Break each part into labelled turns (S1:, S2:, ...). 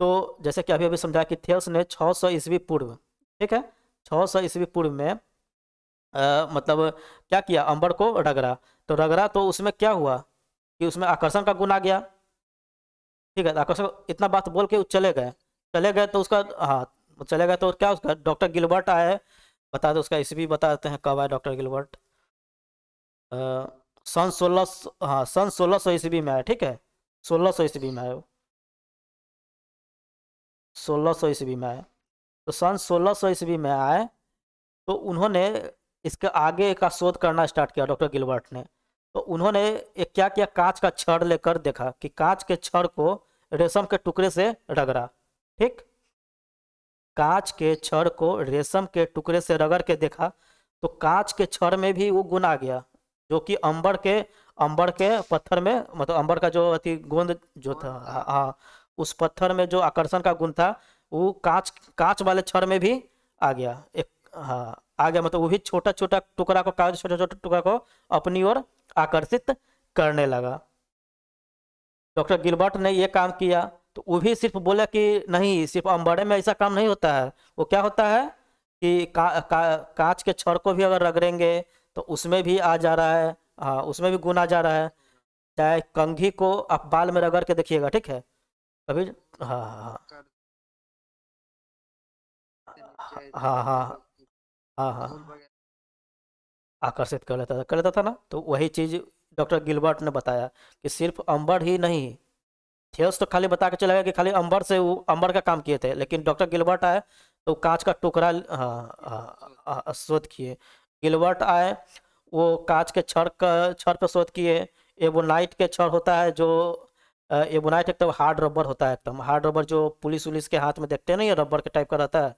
S1: तो जैसे कि अभी अभी समझाया कि थियल्स ने 600 सौ ईस्वी पूर्व ठीक है 600 सौ ईस्वी पूर्व में आ, मतलब क्या किया अंबर को रगड़ा तो रगड़ा तो उसमें क्या हुआ कि उसमें आकर्षण का गुण आ गया ठीक है आकर्षण इतना बात बोल के चले गए चले गए तो उसका हाँ चले गए तो क्या उसका डॉक्टर गिलबर्ट आए बता दो उसका ईस्वी बता देते हैं कब आए डॉक्टर गिलबर्ट सन सोलह हाँ सन सोलह सौ ईस्वी में आया ठीक है सोलह सौ ईस्वी में आया सोलह सौ ईस्वी में आए तो सन सोलह सौ ईस्वी में आए तो उन्होंने इसके आगे का शोध करना स्टार्ट किया डॉक्टर गिलबर्ट ने तो उन्होंने एक क्या किया कांच का छड़ लेकर देखा कि कांच के छड़ को रेशम के टुकड़े से रगड़ा ठीक कांच के छड़ को रेशम के टुकड़े से रगड़ के देखा तो कांच के छड़ में भी वो गुण आ गया जो कि अंबर के अंबर के पत्थर में मतलब अंबर का जो अति गोंद जो था हाँ उस पत्थर में जो आकर्षण का गुण था वो कांच कांच वाले छड़ में भी आ गया एक हाँ आ गया मतलब वो भी छोटा छोटा टुकड़ा को कागज छोटा छोटा टुकड़ा को अपनी ओर आकर्षित करने लगा डॉक्टर गिलबर्ट ने ये काम किया तो वो भी सिर्फ बोला कि नहीं सिर्फ अम्बड़े में ऐसा काम नहीं होता है वो क्या होता है कि का, का, कांच के छड़ को भी अगर रगड़ेंगे तो उसमें भी आ जा रहा है हाँ उसमें भी गुण आ जा रहा है चाहे कंघी को आप बाल में रगड़ के देखिएगा ठीक है अभी हाँ हाँ हाँ हाँ हाँ,
S2: हाँ
S1: हाँ हाँ हाँ आकर्षित कर लेता था कर लेता था ना तो वही चीज़ डॉक्टर गिलबर्ट ने बताया कि सिर्फ अंबर ही नहीं थियोस तो खाली बता के चला गया कि खाली अंबर से वो अंबर का काम किए थे लेकिन डॉक्टर गिलबर्ट आए तो कांच का टुकड़ा हाँ, शोध किए गिलबर्ट आए वो कांच के छड़ का छड़ पर शोध किए नाइट के छड़ होता है जो ये बुनाई एकदम हार्ड रबर होता है एकदम हार्ड रबर जो पुलिस उलिस के हाथ में देखते हैं ना ये रबर के टाइप का रहता है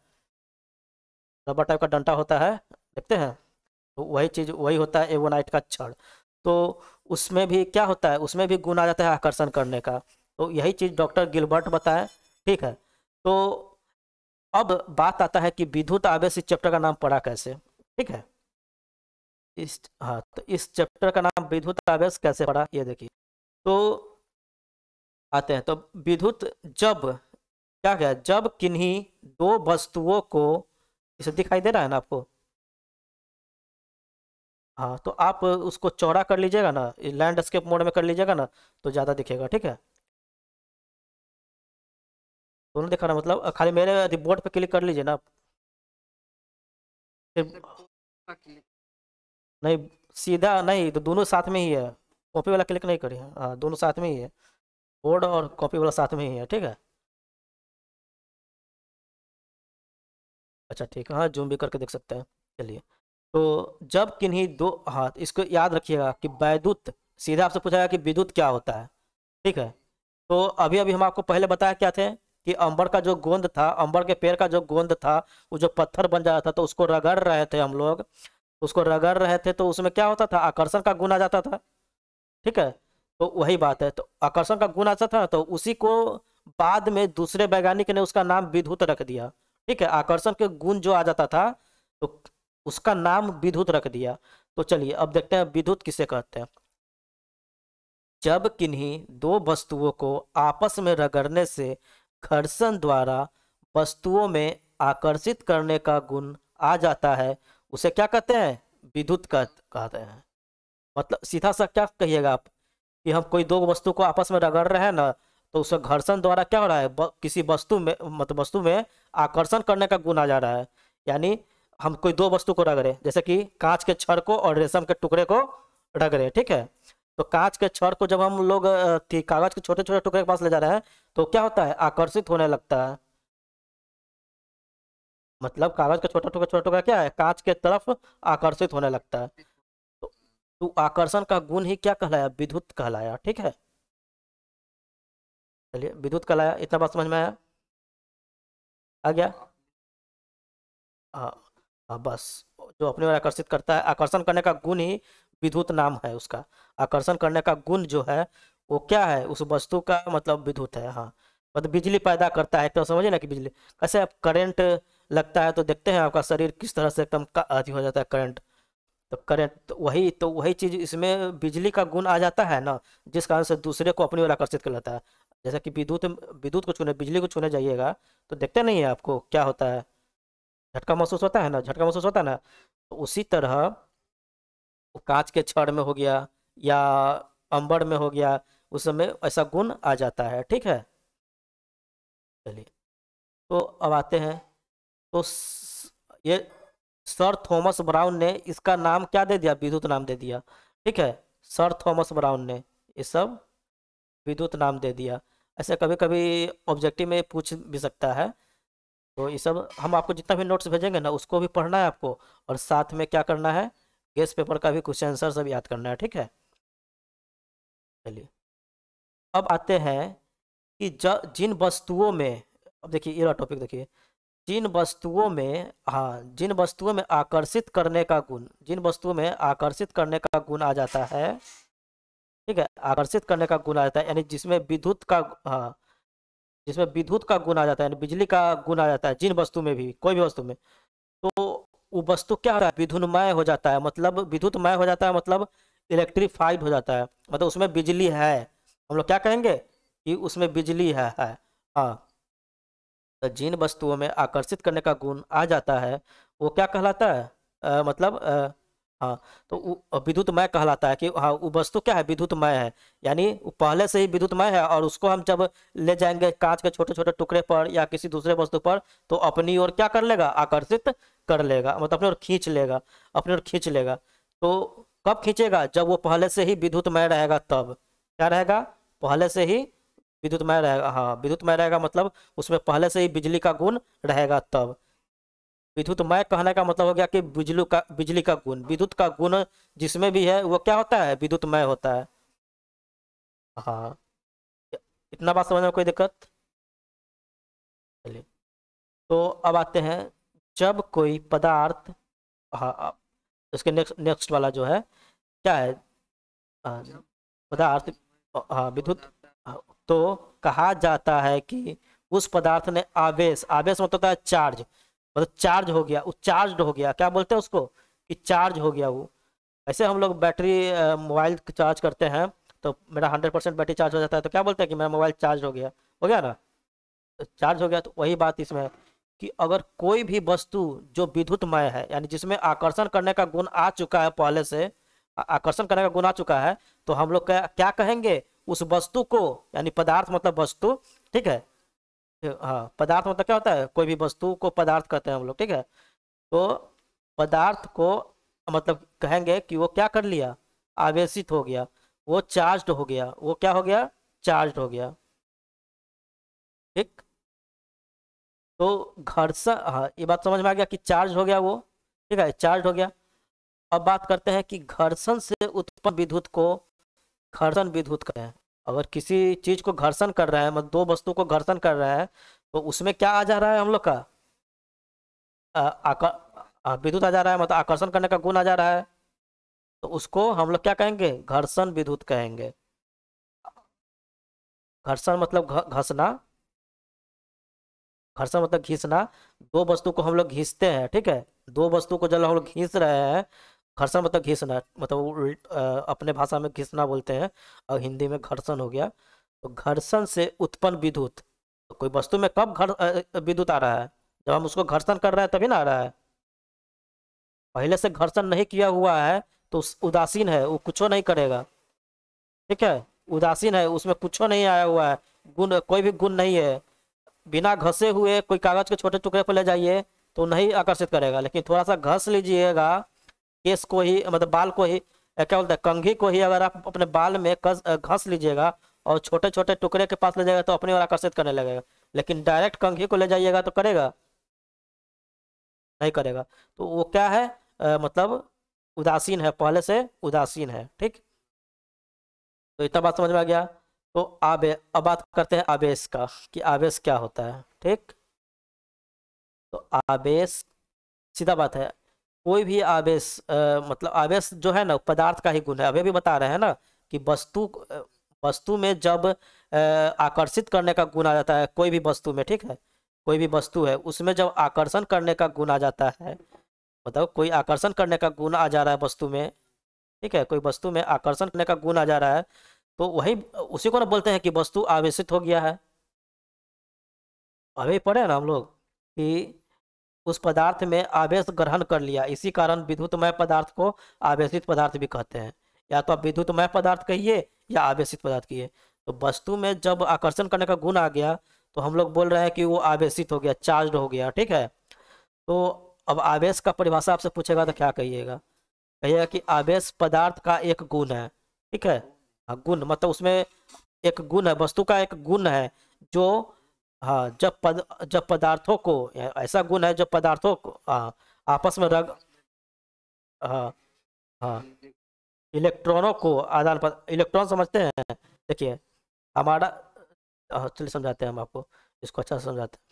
S1: रबर टाइप का डंटा होता है देखते हैं तो वही चीज़ वही होता है एवोनाइट का छड़ तो उसमें भी क्या होता है उसमें भी गुण आ जाता है आकर्षण करने का तो यही चीज़ डॉक्टर गिलबर्ट बताए ठीक है तो अब बात आता है कि विद्युत आवेश इस चैप्टर का नाम पढ़ा कैसे ठीक है इस हाँ तो इस चैप्टर का नाम विद्युत आवेश कैसे पड़ा ये देखिए तो आते हैं तो विद्युत जब क्या क्या जब किन्हीं दो वस्तुओं को इसे दिखाई दे रहा है ना आपको हाँ तो आप उसको चौड़ा कर लीजिएगा ना लैंडस्केप मोड में कर लीजिएगा ना तो ज़्यादा दिखेगा ठीक है दोनों दिखा रहा मतलब खाली मेरे बोर्ड पे क्लिक कर लीजिए ना आप नहीं सीधा नहीं तो दोनों साथ में ही है कॉपी वाला क्लिक नहीं करिए हाँ दोनों साथ में ही है कोड और कॉपी वाला साथ में ही है ठीक है
S2: अच्छा ठीक है हाँ जूम भी करके
S1: देख सकते हैं चलिए तो जब किन्हीं दो हाँ इसको याद रखिएगा कि वैद्युत सीधा आपसे पूछा गया कि विद्युत क्या होता है ठीक है तो अभी अभी हम आपको पहले बताया क्या थे कि अंबर का जो गोंद था अंबर के पेड़ का जो गोंद था वो जो पत्थर बन जाता था तो उसको रगड़ रहे थे हम लोग उसको रगड़ रहे थे तो उसमें क्या होता था आकर्षण का गुण आ जाता था ठीक है तो वही बात है तो आकर्षण का गुण अच्छा था तो उसी को बाद में दूसरे वैज्ञानिक ने उसका नाम विद्युत रख दिया ठीक है आकर्षण के गुण जो आ जाता था तो उसका नाम विद्युत रख दिया तो चलिए अब देखते हैं विद्युत किसे कहते हैं जब किन्हीं दो वस्तुओं को आपस में रगड़ने से घर्षण द्वारा वस्तुओं में आकर्षित करने का गुण आ जाता है उसे क्या कहते हैं विद्युत कहते हैं मतलब सीधा सा क्या कहिएगा आप कि हम कोई दो वस्तु को आपस में रगड़ रहे हैं ना तो उसका घर्षण द्वारा क्या हो रहा है किसी वस्तु में मतलब वस्तु में आकर्षण करने का गुण आ जा रहा है यानी हम कोई दो वस्तु को रगड़े जैसे कि कांच के छड़ को और रेशम के टुकड़े को रगड़े ठीक है तो कांच के छड़ को जब हम लोग कागज के छोटे छोटे टुकड़े के पास ले जा रहे हैं तो क्या होता है आकर्षित होने लगता है मतलब कागज का छोटा टुकड़े छोटा टुकड़ा क्या है कांच के तरफ आकर्षित होने लगता है तो आकर्षण का गुण ही क्या कहलाया विद्युत कहलाया ठीक है चलिए विद्युत कहलाया इतना बात समझ में आया आ गया आ, आ बस जो अपने ओर आकर्षित करता है आकर्षण करने का गुण ही विद्युत नाम है उसका आकर्षण करने का गुण जो है वो क्या है उस वस्तु का मतलब विद्युत है हाँ मतलब बिजली पैदा करता है तो समझे ना कि बिजली कैसे आप करंट लगता है तो देखते हैं आपका शरीर किस तरह से एकदम अति हो जाता है करंट तो करंट तो वही तो वही चीज़ इसमें बिजली का गुण आ जाता है ना जिस कारण से दूसरे को अपनी ओर आकर्षित कर लेता है जैसा कि विद्युत विद्युत को छूने बिजली को छूने जाइएगा तो देखते नहीं है आपको क्या होता है झटका महसूस होता है ना झटका महसूस होता है ना तो उसी तरह कांच के छड़ में हो गया या अंबर में हो गया उस समय ऐसा गुण आ जाता है ठीक है चलिए तो अब आते हैं तो ये सर थॉमस ब्राउन ने इसका नाम क्या दे दिया विद्युत नाम दे दिया ठीक है सर थॉमस ब्राउन ने ये सब विद्युत नाम दे दिया ऐसे कभी कभी ऑब्जेक्टिव में पूछ भी सकता है तो ये सब हम आपको जितना भी नोट्स भेजेंगे ना उसको भी पढ़ना है आपको और साथ में क्या करना है गेस पेपर का भी क्वेश्चन आंसर सब याद करना है ठीक है चलिए अब आते हैं कि जिन वस्तुओं में अब देखिए ये टॉपिक देखिए जिन वस्तुओं में हाँ जिन वस्तुओं में आकर्षित करने का गुण जिन वस्तुओं में आकर्षित करने का गुण आ जाता है ठीक है आकर्षित करने का गुण आ जाता है यानी जिसमें विद्युत का हाँ जिसमें विद्युत का गुण आ जाता है यानी बिजली का गुण आ जाता है जिन वस्तु में भी कोई भी वस्तु में तो वो वस्तु क्या होता है विधुनमय हो जाता है मतलब विद्युतमय हो जाता है मतलब इलेक्ट्रीफाइड हो जाता है मतलब उसमें बिजली है हम लोग क्या कहेंगे कि उसमें बिजली है, है हाँ तो जिन वस्तुओं में आकर्षित करने का गुण आ जाता है वो क्या कहलाता है आ, मतलब आ, हाँ तो विद्युतमय कहलाता है कि हाँ वो वस्तु क्या है विद्युतमय है यानी पहले से ही विद्युतमय है और उसको हम जब ले जाएंगे कांच के छोटे छोटे टुकड़े पर या किसी दूसरे वस्तु पर तो अपनी ओर क्या कर लेगा आकर्षित कर लेगा मतलब अपनी ओर खींच लेगा अपनी ओर खींच लेगा तो कब खींचेगा जब वो पहले से ही विद्युतमय रहेगा तब क्या रहेगा पहले से ही विद्युतमय रहेगा हाँ विद्युतमय रहेगा मतलब उसमें पहले से ही बिजली का गुण रहेगा तब विद्युतमय कहने का मतलब हो गया कि बिजली का बिजली का गुण विद्युत का गुण जिसमें भी है वो क्या होता है विद्युतमय होता है हाँ इतना बात समझ में कोई दिक्कत चलिए तो अब आते हैं जब कोई पदार्थ हाँ इसके नेक्स्ट नेक्स्ट वाला जो है क्या है हाँ, पदार्थ हाँ विद्युत तो कहा जाता है कि उस पदार्थ ने आवेश आवेश मतलब होता है चार्ज मतलब चार्ज हो गया वो चार्ज हो गया क्या बोलते हैं उसको कि चार्ज हो गया वो ऐसे हम लोग बैटरी मोबाइल चार्ज करते हैं तो मेरा हंड्रेड परसेंट बैटरी चार्ज हो जाता है तो क्या बोलते हैं कि मेरा मोबाइल चार्ज हो गया हो गया ना तो चार्ज हो गया तो वही बात इसमें है कि अगर कोई भी वस्तु जो विद्युतमय है यानी जिसमें आकर्षण करने का गुण आ चुका है पहले से आकर्षण करने का गुण आ चुका है तो हम लोग क्या, क्या कहेंगे उस वस्तु को यानी पदार्थ मतलब वस्तु ठीक है हाँ पदार्थ मतलब क्या होता है कोई भी वस्तु को पदार्थ कहते हैं हम लोग ठीक है तो पदार्थ को मतलब कहेंगे कि वो क्या कर लिया आवेशित हो गया वो चार्ज हो गया वो क्या हो गया चार्ज हो गया ठीक तो घर्षण हाँ ये बात समझ में आ गया कि चार्ज हो गया वो ठीक है चार्ज हो गया अब बात करते हैं कि घर्षण से उत्पन्न विद्युत को घर्षण विद्युत कहते हैं अगर किसी चीज को घर्षण कर रहा है मतलब दो वस्तु को घर्षण कर रहा है तो उसमें क्या आ जा रहा है हम लोग का विद्युत आ जा रहा है मतलब आकर्षण करने का गुण आ जा रहा है तो उसको हम लोग क्या कहेंगे घर्षण विद्युत कहेंगे घर्षण मतलब घसना घर्षण मतलब घिसना दो वस्तु को हम लोग घिसते हैं ठीक है दो वस्तु को जब हम लोग घिस रहे हैं घर्षण मतलब घिसना मतलब अपने भाषा में घिसना बोलते हैं और हिंदी में घर्षण हो गया तो घर्षण से उत्पन्न विद्युत तो कोई वस्तु में कब घर विद्युत आ रहा है जब हम उसको घर्षण कर रहे हैं तभी ना आ रहा है पहले से घर्षण नहीं किया हुआ है तो उदासीन है वो कुछ नहीं करेगा ठीक है उदासीन है उसमें कुछ नहीं आया हुआ है गुण कोई भी गुण नहीं है बिना घसे हुए कोई कागज के छोटे टुकड़े पर ले जाइए तो नहीं आकर्षित करेगा लेकिन थोड़ा सा घस लीजिएगा केस को ही मतलब बाल को ही क्या बोलते हैं कंघी को ही अगर आप अपने बाल में कस घस लीजिएगा और छोटे छोटे टुकड़े के पास ले जाएगा तो अपने और आकर्षित करने लगेगा लेकिन डायरेक्ट कंघी को ले जाइएगा तो करेगा नहीं करेगा तो वो क्या है आ, मतलब उदासीन है पहले से उदासीन है ठीक तो इतना बात समझ में आ गया तो आबे अब बात करते हैं आवेश का कि आवेश क्या होता है ठीक तो आवेश सीधा बात है कोई भी आवेश मतलब आवेश जो है ना पदार्थ का ही गुण है अभी भी बता रहे हैं ना कि वस्तु वस्तु में जब आकर्षित करने का गुण आ जाता है कोई भी वस्तु में ठीक है कोई भी वस्तु है उसमें जब आकर्षण करने का गुण आ जाता है मतलब कोई आकर्षण करने का गुण आ जा रहा है वस्तु में ठीक है कोई वस्तु में आकर्षण करने का गुण आ जा रहा है तो वही उसी को ना बोलते हैं कि वस्तु आवेशित हो गया है अभी पढ़े ना हम लोग कि उस पदार्थ में आवेश ग्रहण कर लिया इसी कारण विद्युतमय पदार्थ को आवेशित पदार्थ भी कहते हैं या तो आप विद्युतमय पदार्थ कहिए या आवेशित पदार्थ कहिए तो वस्तु में जब आकर्षण करने का गुण आ गया तो हम लोग बोल रहे हैं कि वो आवेशित हो गया चार्ज हो गया ठीक है तो अब आवेश का परिभाषा आपसे पूछेगा तो क्या कहिएगा कहिएगा कि आवेश पदार्थ का एक गुण है ठीक है हाँ, गुण मतलब उसमें एक गुण है वस्तु का एक गुण है जो हाँ जब पद जब पदार्थों को ऐसा गुण है जब पदार्थों को हाँ आपस में रग हाँ हाँ इलेक्ट्रॉनों को आदान पद इलेक्ट्रॉन समझते हैं देखिए हमारा चलिए समझाते हैं हम आपको इसको अच्छा समझाते हैं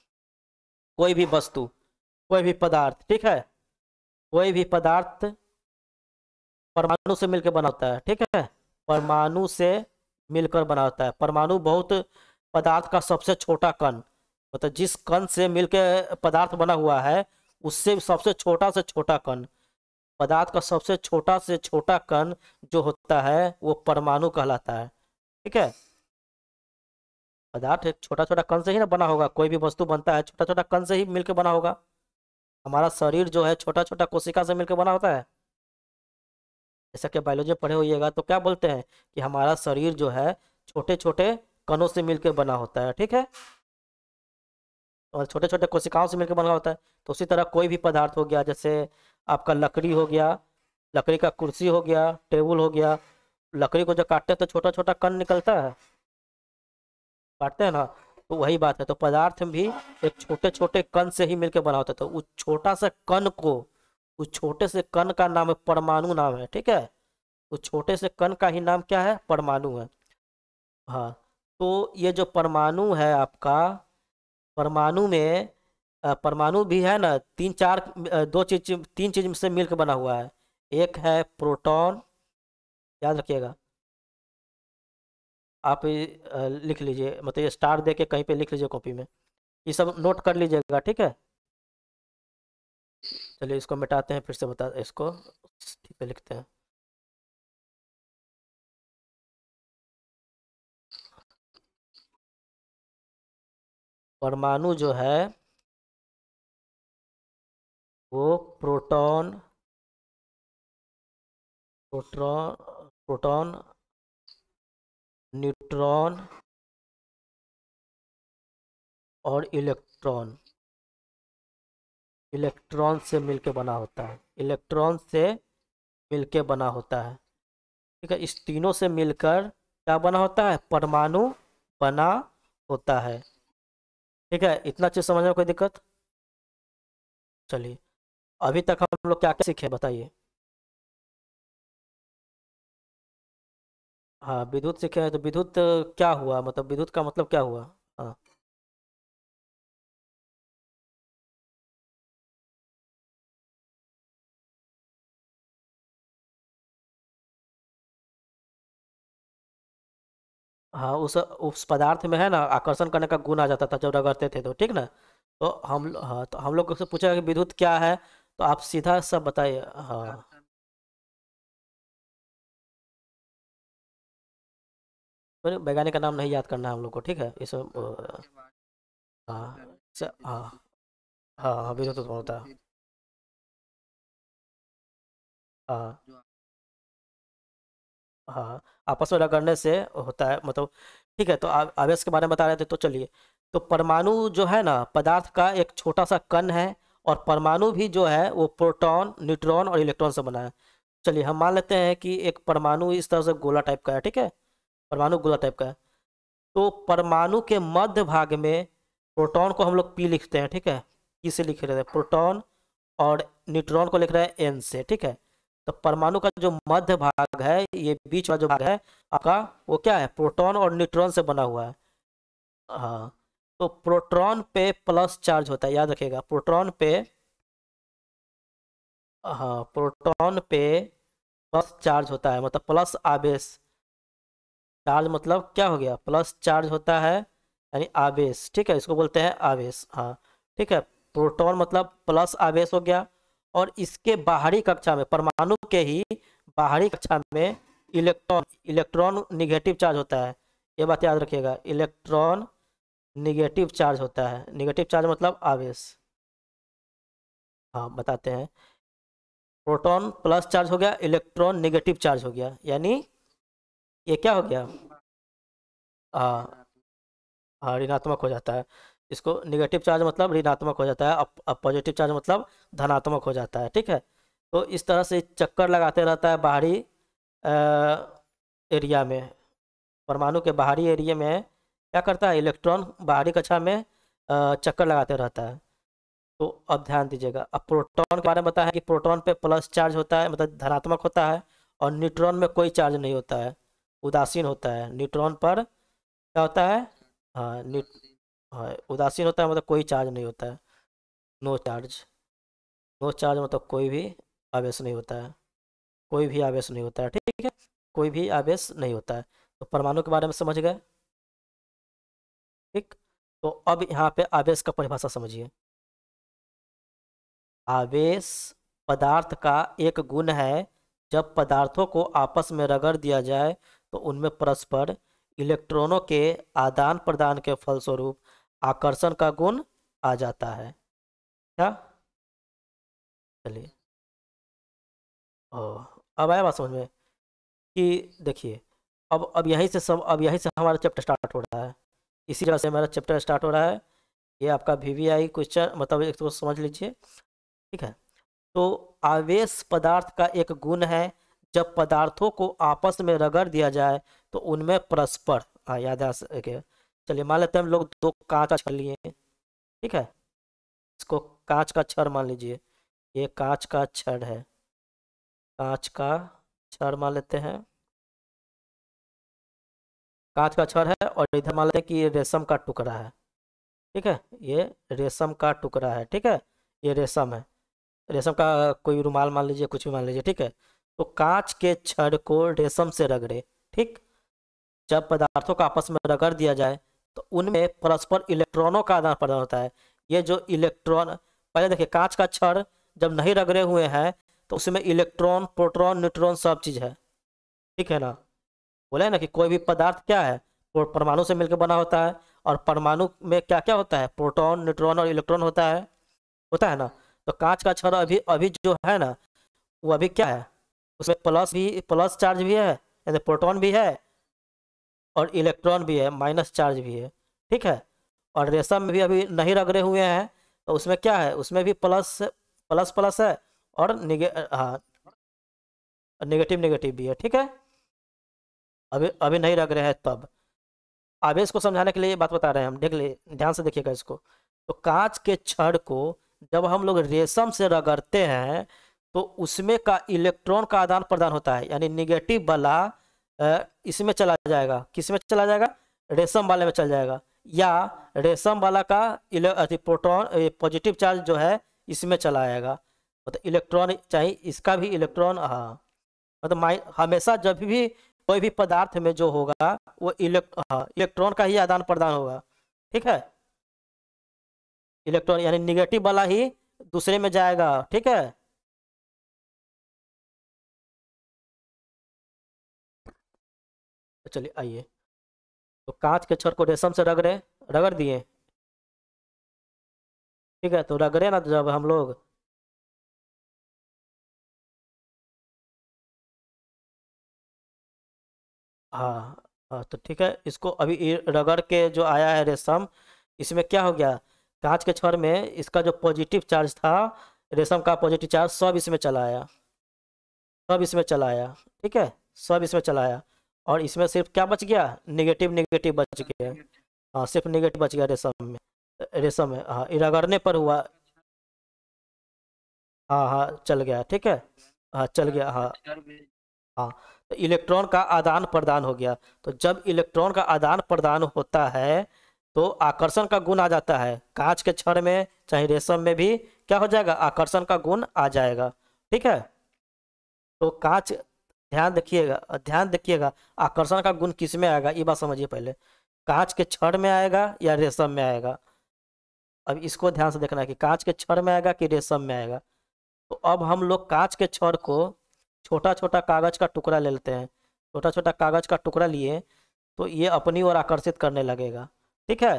S1: कोई भी वस्तु कोई भी पदार्थ ठीक है कोई भी पदार्थ परमाणु से मिलकर बना होता है ठीक है परमाणु से मिलकर बना होता है परमाणु बहुत पदार्थ का सबसे छोटा कण मतलब जिस कण से मिलकर पदार्थ बना हुआ है उससे सबसे छोटा से छोटा कण पदार्थ का सबसे छोटा से छोटा कण जो होता है वो परमाणु कहलाता है ठीक है पदार्थ छोटा छोटा कण से ही ना बना होगा कोई भी वस्तु बनता है छोटा छोटा कण से ही मिलकर बना होगा हमारा शरीर जो है छोटा छोटा कोशिका से मिलकर बना होता है जैसा कि बायोलॉजी पढ़े होइएगा तो क्या बोलते हैं कि हमारा शरीर जो है छोटे छोटे कनों से मिलकर बना होता है ठीक है और छोटे छोटे कोशिकाओं से मिलकर बना होता है तो उसी तरह कोई भी पदार्थ हो गया जैसे आपका लकड़ी हो गया लकड़ी का कुर्सी हो गया टेबल हो गया लकड़ी को जब काटते हैं तो छोटा छोटा कण निकलता है काटते हैं ना तो वही बात है तो पदार्थ भी एक छोटे छोटे कण से ही मिलकर बना होता है तो उस छोटा सा कण को उस छोटे से कण का नाम है परमाणु नाम है ठीक है उस छोटे से कण का ही नाम क्या है परमाणु है हाँ तो ये जो परमाणु है आपका परमाणु में परमाणु भी है ना तीन चार दो चीज तीन चीज से मिलकर बना हुआ है एक है प्रोटॉन याद रखिएगा आप लिख लीजिए मतलब ये स्टार दे के कहीं पे लिख लीजिए कॉपी में ये सब नोट कर लीजिएगा ठीक है चलिए इसको मिटाते
S2: हैं फिर से बता इसको ठीक है लिखते हैं परमाणु जो है वो प्रोटॉन प्रोटॉन प्रोटॉन न्यूट्रॉन
S1: और इलेक्ट्रॉन इलेक्ट्रॉन से मिलके बना होता है इलेक्ट्रॉन से मिलके बना होता है ठीक है इस तीनों से मिलकर क्या बना होता है परमाणु बना होता है ठीक है इतना चीज़ समझ में कोई दिक्कत चलिए अभी तक हम
S2: लोग क्या क्या सीखे बताइए हाँ विद्युत सीखे तो विद्युत क्या हुआ मतलब विद्युत का मतलब क्या हुआ
S1: हाँ उस उस पदार्थ में है ना आकर्षण करने का गुण आ जाता था जब रगड़ते थे तो ठीक ना तो हम हाँ तो हम लोग से पूछा कि विद्युत क्या है तो आप सीधा सब बताइए हाँ
S2: वैज्ञानिक का नाम नहीं याद करना है हम लोग को ठीक है इस हाँ हाँ हाँ।, हाँ हाँ विद्युत उत्पन्न होता है
S1: हाँ हाँ आपस में रगड़ने से होता है मतलब ठीक है तो आवेश के बारे में बता रहे थे तो चलिए तो परमाणु जो है ना पदार्थ का एक छोटा सा कण है और परमाणु भी जो है वो प्रोटॉन न्यूट्रॉन और इलेक्ट्रॉन से बना है चलिए हम मान लेते हैं कि एक परमाणु इस तरह से गोला टाइप का है ठीक है परमाणु गोला टाइप का है तो परमाणु के मध्य भाग में प्रोटॉन को हम लोग पी लिखते हैं ठीक है किसे लिख रहे थे प्रोटॉन और न्यूट्रॉन को लिख रहे हैं एन से ठीक है तो परमाणु का जो मध्य भाग है ये बीच वाला जो भाग है आपका वो क्या है प्रोटॉन और न्यूट्रॉन से बना हुआ है हाँ तो प्रोटॉन पे प्लस चार्ज होता है याद रखिएगा प्रोटॉन पे हाँ प्रोटॉन पे प्लस चार्ज होता है मतलब प्लस आवेश चार्ज मतलब क्या हो गया प्लस चार्ज होता है यानी आवेश ठीक है इसको बोलते हैं आवेश हाँ ठीक है प्रोटॉन मतलब प्लस आवेश हो गया और इसके बाहरी कक्षा में परमाणु के ही बाहरी कक्षा में इलेक्ट्रॉन इलेक्ट्रॉन निगेटिव चार्ज होता है ये बात याद रखिएगा इलेक्ट्रॉन निगेटिव चार्ज होता है निगेटिव चार्ज मतलब आवेश हाँ बताते हैं प्रोटॉन प्लस चार्ज हो गया इलेक्ट्रॉन निगेटिव चार्ज हो गया यानी ये क्या हो गया हाँ हाँ ऋणात्मक हो जाता है इसको निगेटिव चार्ज मतलब ऋणात्मक हो जाता है अब अब पॉजिटिव चार्ज मतलब धनात्मक हो जाता है ठीक है तो इस तरह से चक्कर लगाते रहता है बाहरी एरिया में परमाणु के बाहरी एरिया में क्या करता है इलेक्ट्रॉन बाहरी कक्षा में चक्कर लगाते रहता है तो अब ध्यान दीजिएगा अब प्रोटॉन के बारे में बताया कि प्रोटॉन पे प्लस चार्ज होता है मतलब धनात्मक होता है और न्यूट्रॉन में कोई चार्ज नहीं होता है उदासीन होता है न्यूट्रॉन पर क्या होता है हाँ न्यू हाँ उदासीन होता है मतलब कोई चार्ज नहीं होता है नो चार्ज नो चार्ज मतलब कोई भी आवेश नहीं होता है कोई भी आवेश नहीं होता है ठीक है कोई भी आवेश नहीं होता है तो परमाणु के बारे में समझ गए ठीक तो अब यहाँ पे आवेश का परिभाषा समझिए आवेश पदार्थ का एक गुण है जब पदार्थों को आपस में रगड़ दिया जाए तो उनमें परस्पर इलेक्ट्रॉनों के आदान प्रदान के फलस्वरूप आकर्षण का गुण आ जाता है क्या चलिए अब आया बात समझ में कि देखिए अब अब यहीं से सब अब यहीं से हमारा चैप्टर स्टार्ट हो रहा है इसी जगह से हमारा चैप्टर स्टार्ट हो रहा है ये आपका वी वी आई क्वेश्चन मतलब एक तो समझ लीजिए ठीक है तो आवेश पदार्थ का एक गुण है जब पदार्थों को आपस में रगड़ दिया जाए तो उनमें परस्पर हाँ याद आ सके चलिए मान लेते हैं हम लोग दो कांच का छर लिए ठीक है इसको कांच का छर मान लीजिए ये कांच का छड़ है कांच का छर मान लेते हैं कांच का छर है और इधर मान लेते हैं कि ये रेशम का टुकड़ा है ठीक है ये रेशम का टुकड़ा है ठीक है ये रेशम है रेशम का कोई रुमाल मान लीजिए कुछ भी मान लीजिए ठीक है तो कांच के छड़ को रेशम से रगड़े ठीक जब पदार्थों का आपस में रगड़ दिया जाए तो उनमें परस्पर इलेक्ट्रॉनों का आदान प्रदान होता है ये जो इलेक्ट्रॉन पहले देखिए कांच का छड़ जब नहीं रगड़े हुए हैं तो उसमें इलेक्ट्रॉन प्रोटॉन न्यूट्रॉन सब चीज़ है ठीक है ना बोले ना कि कोई भी पदार्थ क्या है वो परमाणु से मिलकर बना होता है और परमाणु में क्या क्या होता है प्रोटॉन न्यूट्रॉन और इलेक्ट्रॉन होता है होता है ना तो कांच का छड़ अभी अभी जो है ना वो अभी क्या है उसमें प्लस भी प्लस चार्ज भी है प्रोटॉन भी है और इलेक्ट्रॉन भी है माइनस चार्ज भी है ठीक है और रेशम में भी अभी नहीं रगड़े हुए हैं तो उसमें क्या है उसमें भी प्लस प्लस प्लस है और निगे हाँ निगेटिव निगेटिव भी है ठीक है अभी अभी नहीं रग रहे हैं तब आवेश को समझाने के लिए ये बात बता रहे हैं हम देख ले ध्यान से देखिएगा इसको तो कांच के छड़ को जब हम लोग रेशम से रगड़ते हैं तो उसमें का इलेक्ट्रॉन का आदान प्रदान होता है यानी निगेटिव वाला इसमें चला जाएगा किस में चला जाएगा रेशम वाले में चला जाएगा या रेशम वाला का अथी प्रोटॉन पॉजिटिव चार्ज जो है इसमें चला आएगा मतलब इलेक्ट्रॉन चाहे इसका भी इलेक्ट्रॉन हाँ मतलब माइ हमेशा जब भी कोई भी पदार्थ में जो होगा वो इलेक्ट हाँ इलेक्ट्रॉन का ही आदान प्रदान होगा ठीक है इलेक्ट्रॉन यानी निगेटिव वाला ही दूसरे में जाएगा ठीक है
S2: चलिए आइए तो कांच के छड़ को रेशम से रगड़े रगड़ दिए ठीक है तो रगड़े ना जब हम लोग
S1: हाँ हाँ तो ठीक है इसको अभी रगड़ के जो आया है रेशम इसमें क्या हो गया कांच के छड़ में इसका जो पॉजिटिव चार्ज था रेशम का पॉजिटिव चार्ज सब इसमें चला आया सब इसमें चलाया ठीक है सब इसमें चलाया और इसमें सिर्फ क्या बच गया निगेटिव निगेटिव बच गया हाँ सिर्फ निगेटिव बच गया रेशम में रेशम में हाँ इरागरने पर हुआ हाँ हाँ चल गया ठीक है हाँ चल गया हाँ हाँ तो इलेक्ट्रॉन का आदान प्रदान हो गया तो जब इलेक्ट्रॉन का आदान प्रदान होता है तो आकर्षण का गुण आ जाता है कांच के क्षण में चाहे रेशम में भी क्या हो जाएगा आकर्षण का गुण आ जाएगा ठीक है तो कांच ध्यान देखिएगा ध्यान देखिएगा आकर्षण का गुण किस में आएगा ये बात समझिए पहले कांच के छड़ में आएगा या रेशम में आएगा अब इसको ध्यान से देखना है कि कांच के छड़ में आएगा कि रेशम में आएगा तो अब हम लोग कांच के छड़ को छोटा छोटा कागज का टुकड़ा ले लेते हैं छोटा छोटा कागज का टुकड़ा लिए तो ये अपनी ओर आकर्षित करने लगेगा ठीक है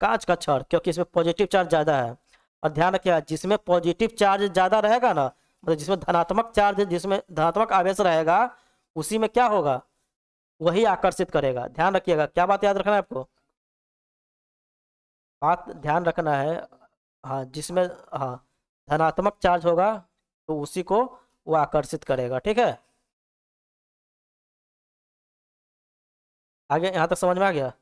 S1: कांच का छड़ क्योंकि इसमें पॉजिटिव चार्ज ज़्यादा है और ध्यान रखिएगा जिसमें पॉजिटिव चार्ज ज़्यादा रहेगा ना मतलब जिसमें धनात्मक चार्ज जिसमें धनात्मक आवेश रहेगा उसी में क्या होगा वही आकर्षित करेगा ध्यान रखिएगा क्या बात याद रखना है आपको बात ध्यान रखना है हाँ जिसमें हाँ धनात्मक चार्ज होगा तो उसी को वो आकर्षित करेगा ठीक है आगे यहाँ तक समझ में आ गया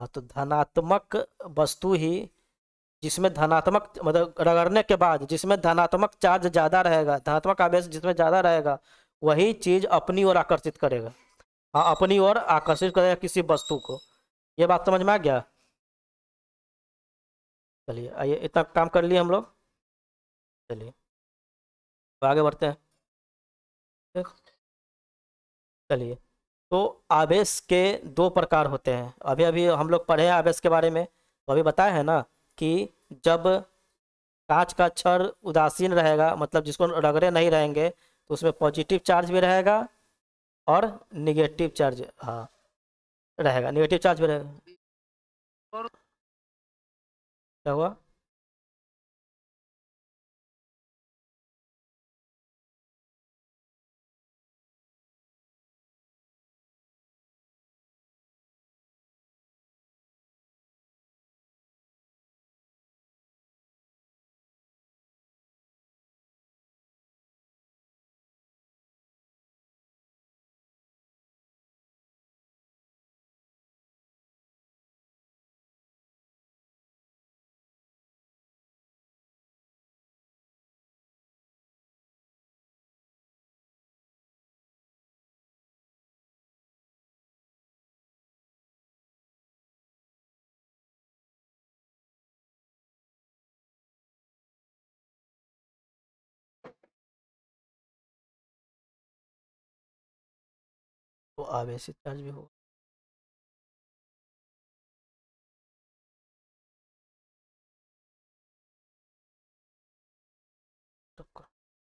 S1: हाँ तो धनात्मक वस्तु ही जिसमें धनात्मक मतलब रगड़ने के बाद जिसमें धनात्मक चार्ज ज़्यादा रहेगा धनात्मक आवेश जिसमें ज़्यादा रहेगा वही चीज़ अपनी ओर आकर्षित करेगा हाँ अपनी ओर आकर्षित करेगा किसी वस्तु को ये बात समझ में आ गया चलिए आइए इतना काम कर लिए हम लोग
S2: चलिए तो आगे बढ़ते हैं
S1: चलिए तो आवेश के दो प्रकार होते हैं अभी अभी हम लोग पढ़े हैं आवेश के बारे में तो अभी बताए हैं ना कि जब कांच का क्षर उदासीन रहेगा मतलब जिसको रगड़े नहीं रहेंगे तो उसमें पॉजिटिव चार्ज भी रहेगा और निगेटिव चार्ज हाँ रहेगा निगेटिव चार्ज भी रहेगा
S2: क्या हुआ तो आवेशित चार्ज भी होगा